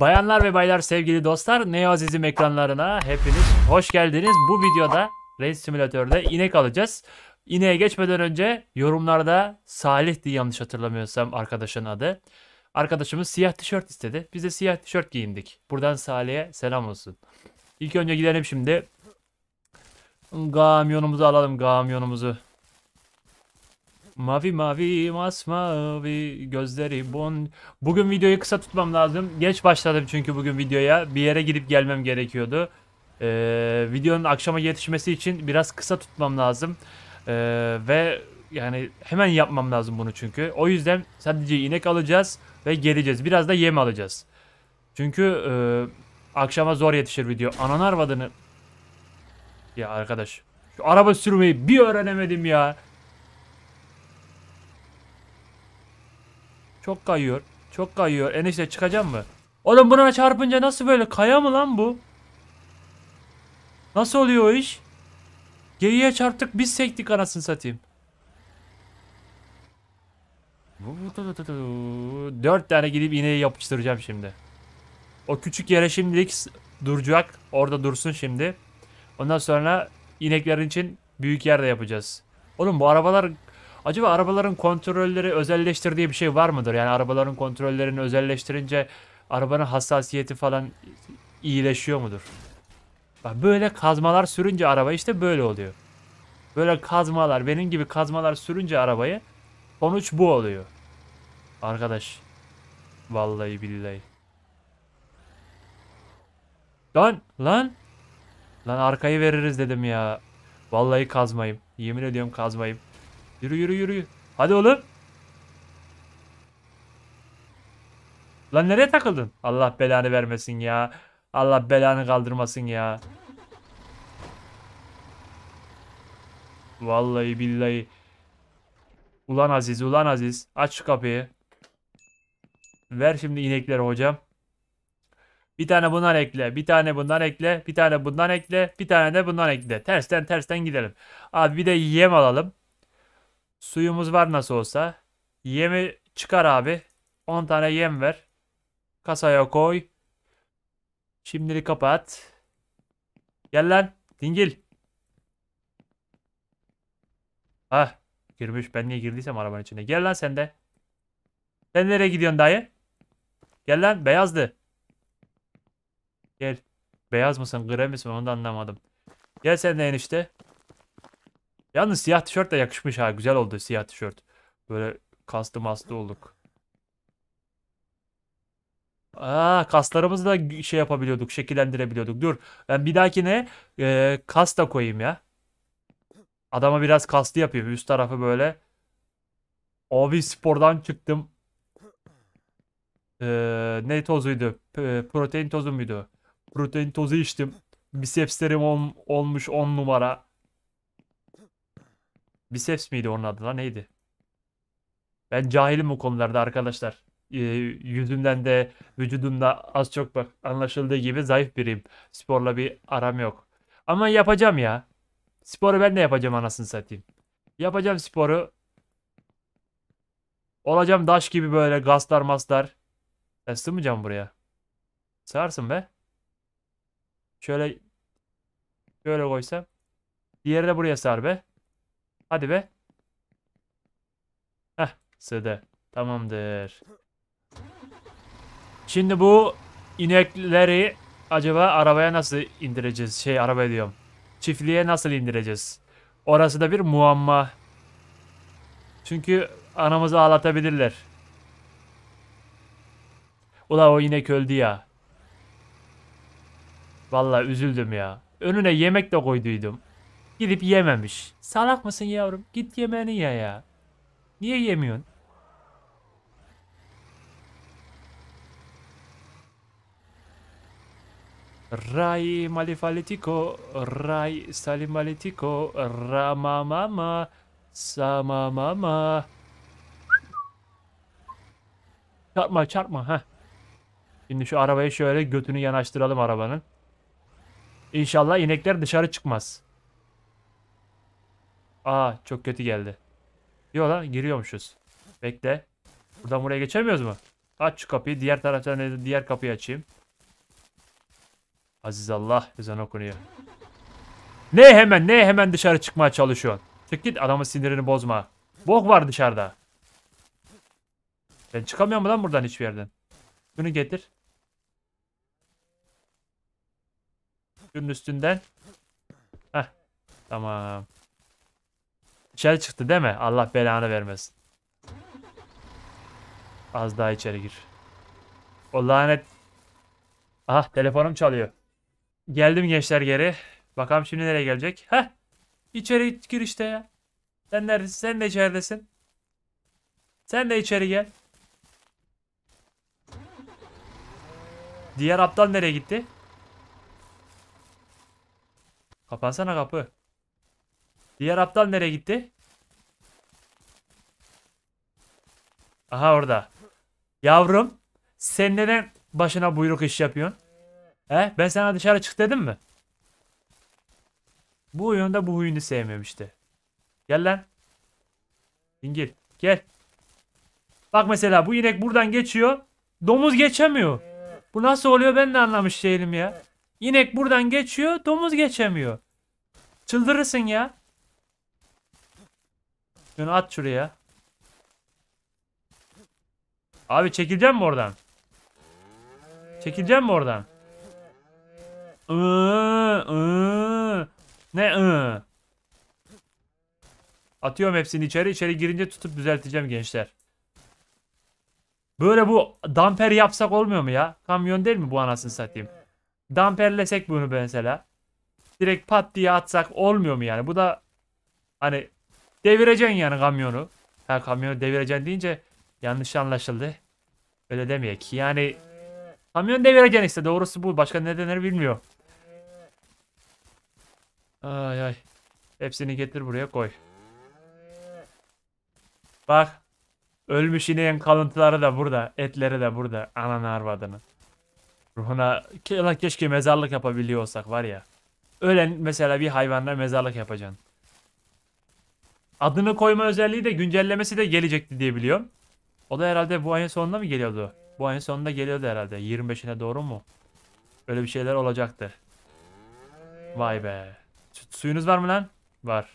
Bayanlar ve baylar sevgili dostlar Neo Aziz'im ekranlarına hepiniz hoş geldiniz. Bu videoda Race Simülatör'de inek alacağız. İneğe geçmeden önce yorumlarda Salih diye yanlış hatırlamıyorsam arkadaşın adı. Arkadaşımız siyah tişört istedi. Biz de siyah tişört giyindik. Buradan Salih'e selam olsun. İlk önce gidelim şimdi. Gamyonumuzu alalım gamyonumuzu. Mavi mavi masmavi gözleri bon. Bugün videoyu kısa tutmam lazım. Geç başladım çünkü bugün videoya. Bir yere gidip gelmem gerekiyordu. Ee, videonun akşama yetişmesi için biraz kısa tutmam lazım. Ee, ve yani hemen yapmam lazım bunu çünkü. O yüzden sadece inek alacağız ve geleceğiz. Biraz da yem alacağız. Çünkü e, akşama zor yetişir video. Ananar vadını Ya arkadaş. Şu araba sürmeyi bir öğrenemedim ya. Çok kayıyor. Çok kayıyor. Enişte çıkacağım mı? Oğlum buna çarpınca nasıl böyle kaya mı lan bu? Nasıl oluyor o iş? Geriye çarptık biz sektik anasını satayım. Dört tane gidip iğneyi yapıştıracağım şimdi. O küçük yere şimdilik duracak. Orada dursun şimdi. Ondan sonra ineklerin için büyük yerde yapacağız. Oğlum bu arabalar Acaba arabaların kontrolleri özelleştirdiği bir şey var mıdır? Yani arabaların kontrollerini özelleştirince arabanın hassasiyeti falan iyileşiyor mudur? Bak böyle kazmalar sürünce araba işte böyle oluyor. Böyle kazmalar, benim gibi kazmalar sürünce arabayı sonuç bu oluyor. Arkadaş. Vallahi billahi. Lan lan. Lan arkayı veririz dedim ya. Vallahi kazmayım. Yemin ediyorum kazmayım. Yürü yürü yürü. Hadi oğlum. Lan nereye takıldın? Allah belanı vermesin ya. Allah belanı kaldırmasın ya. Vallahi billahi. Ulan Aziz, ulan Aziz. Aç şu kapıyı. Ver şimdi inekleri hocam. Bir tane bundan ekle, bir tane bundan ekle, bir tane bundan ekle, bir tane de bundan ekle. Tersten tersten gidelim. Abi bir de yem alalım. Suyumuz var nasıl olsa. Yemi çıkar abi. 10 tane yem ver. Kasaya koy. Şimdilik kapat. Gel lan. Dingil. Ah. Girmiş. Ben niye girdiysem arabanın içine. Gel lan sen de. Sen nereye gidiyorsun dayı? Gel lan. Beyazdı. Gel. Beyaz mısın? Gre misin? Onu da anlamadım. Gel sen de enişte. Yalnız siyah tişört de yakışmış ha. Güzel oldu siyah tişört. Böyle kaslı maslı olduk. Aa, kaslarımızı da şey yapabiliyorduk. Şekillendirebiliyorduk. Dur. Ben bir dahakine e, kas da koyayım ya. Adama biraz kaslı yapayım. Üst tarafı böyle. Abi spordan çıktım. Ee, ne tozuydu? P e, protein tozu muydu? Protein tozu içtim. Bisepslerim on, olmuş 10 numara. Biceps miydi onun adı lan neydi? Ben cahilim bu konularda arkadaşlar. E, yüzümden de vücudumda az çok bak anlaşıldığı gibi zayıf biriyim. Sporla bir aram yok. Ama yapacağım ya. Sporu ben de yapacağım anasını satayım. Yapacağım sporu. Olacağım daş gibi böyle gazlar maslar. Sen sığmayacağım buraya. Sığarsın be. Şöyle şöyle koysam. Diğeri de buraya sar be. Hadi be. Heh sığdı. Tamamdır. Şimdi bu inekleri acaba arabaya nasıl indireceğiz? Şey araba diyorum. Çiftliğe nasıl indireceğiz? Orası da bir muamma. Çünkü anamızı ağlatabilirler. Ula o inek öldü ya. Vallahi üzüldüm ya. Önüne yemek de koyduydum. Gidip yememiş. Salak mısın yavrum? Git yemeğini ye ya. Niye yemiyorsun? Ray malifalitiko, ray mama, Sama mama. Çarpma çarpma ha. Şimdi şu arabayı şöyle götünü yanaştıralım arabanın. İnşallah inekler dışarı çıkmaz. Aa çok kötü geldi. Yola giriyormuşuz. Bekle. Buradan buraya geçemiyoruz mu? Aç şu kapıyı. Diğer taraftan diğer kapıyı açayım. Aziz Allah ezan okunuyor. Ne hemen ne hemen dışarı çıkmaya çalışıyorsun. Çık git adamın sinirini bozma. Bok var dışarıda. Ben çıkamıyorum mu lan buradan hiçbir yerden? Bunu getir. Şunun üstünden. Heh. Tamam. İçeri çıktı değil mi? Allah belanı vermesin. Az daha içeri gir. O lanet. Aha telefonum çalıyor. Geldim gençler geri. Bakalım şimdi nereye gelecek. Heh. İçeri gir işte ya. Sen neredesin? Sen de içeridesin. Sen de içeri gel. Diğer aptal nereye gitti? Kapansana kapı. Diğer aptal nereye gitti? Aha orada. Yavrum sen neden başına buyruk iş yapıyorsun? He? Ben sana dışarı çık dedim mi? Bu oyunda bu huyunu sevmiyorum işte. Gel lan. İngil. Gel. Bak mesela bu inek buradan geçiyor. Domuz geçemiyor. Bu nasıl oluyor ben de anlamış değilim ya. İnek buradan geçiyor. Domuz geçemiyor. Çıldırırsın ya. Şunu at şuraya. Abi çekileceğim mi oradan? Çekileceğim mi oradan? Iı, ıı. Ne ıı? Atıyorum hepsini içeri. İçeri girince tutup düzelteceğim gençler. Böyle bu damper yapsak olmuyor mu ya? Kamyon değil mi bu anasını satayım? Damperlesek bunu mesela. Direkt pat diye atsak olmuyor mu yani? Bu da hani Devireceksin yani kamyonu. Ha kamyonu devireceksin deyince yanlış anlaşıldı. Öyle demeyek. Yani kamyon devireceksin işte. Doğrusu bu. Başka ne denir bilmiyor. Ay ay. Hepsini getir buraya koy. Bak. Ölmüş ineğin kalıntıları da burada. Etleri de burada. Ananı arvadını. Ruhuna keşke mezarlık yapabiliyorsak var ya. Ölen mesela bir hayvanla mezarlık yapacaksın. Adını koyma özelliği de güncellemesi de gelecekti diye biliyorum. O da herhalde bu ayın sonunda mı geliyordu? Bu ayın sonunda geliyordu herhalde. 25'ine doğru mu? Öyle bir şeyler olacaktır. Vay be. Süt, suyunuz var mı lan? Var.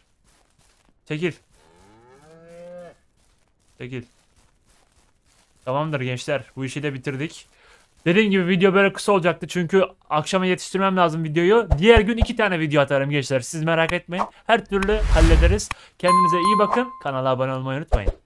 Çekil. Çekil. Tamamdır gençler. Bu işi de bitirdik. Dediğim gibi video böyle kısa olacaktı çünkü akşama yetiştirmem lazım videoyu. Diğer gün iki tane video atarım gençler siz merak etmeyin. Her türlü hallederiz. Kendinize iyi bakın. Kanala abone olmayı unutmayın.